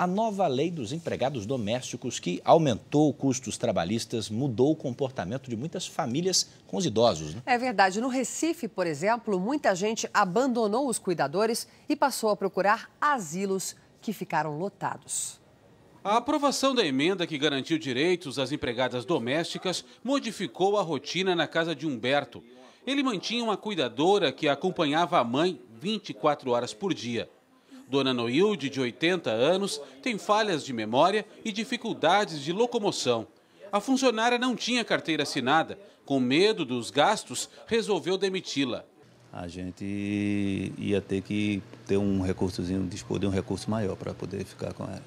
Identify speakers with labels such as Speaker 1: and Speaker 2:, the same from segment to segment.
Speaker 1: A nova lei dos empregados domésticos, que aumentou custos trabalhistas, mudou o comportamento de muitas famílias com os idosos. Né?
Speaker 2: É verdade. No Recife, por exemplo, muita gente abandonou os cuidadores e passou a procurar asilos que ficaram lotados.
Speaker 1: A aprovação da emenda que garantiu direitos às empregadas domésticas modificou a rotina na casa de Humberto. Ele mantinha uma cuidadora que acompanhava a mãe 24 horas por dia. Dona Noilde, de 80 anos, tem falhas de memória e dificuldades de locomoção. A funcionária não tinha carteira assinada. Com medo dos gastos, resolveu demiti-la. A gente ia ter que ter um recursozinho, dispor de um recurso maior para poder ficar com ela.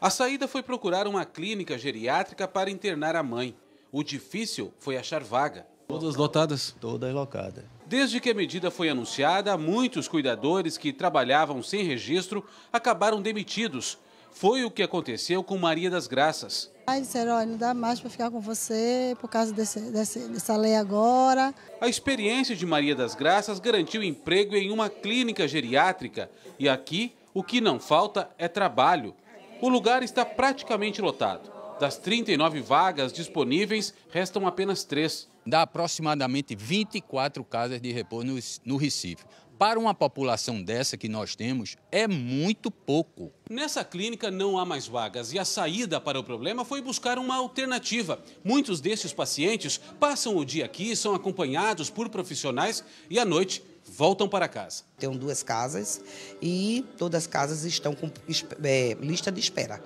Speaker 1: A saída foi procurar uma clínica geriátrica para internar a mãe. O difícil foi achar vaga. Todas lotadas? Todas lotadas. Desde que a medida foi anunciada, muitos cuidadores que trabalhavam sem registro acabaram demitidos. Foi o que aconteceu com Maria das Graças.
Speaker 3: Aí disseram, olha, não dá mais para ficar com você por causa desse, desse, dessa lei agora.
Speaker 1: A experiência de Maria das Graças garantiu emprego em uma clínica geriátrica. E aqui, o que não falta é trabalho. O lugar está praticamente lotado. Das 39 vagas disponíveis, restam apenas três. Dá aproximadamente 24 casas de repouso no, no Recife. Para uma população dessa que nós temos, é muito pouco. Nessa clínica não há mais vagas e a saída para o problema foi buscar uma alternativa. Muitos desses pacientes passam o dia aqui, são acompanhados por profissionais e à noite voltam para casa.
Speaker 2: Tem duas casas e todas as casas estão com
Speaker 1: é, lista de espera.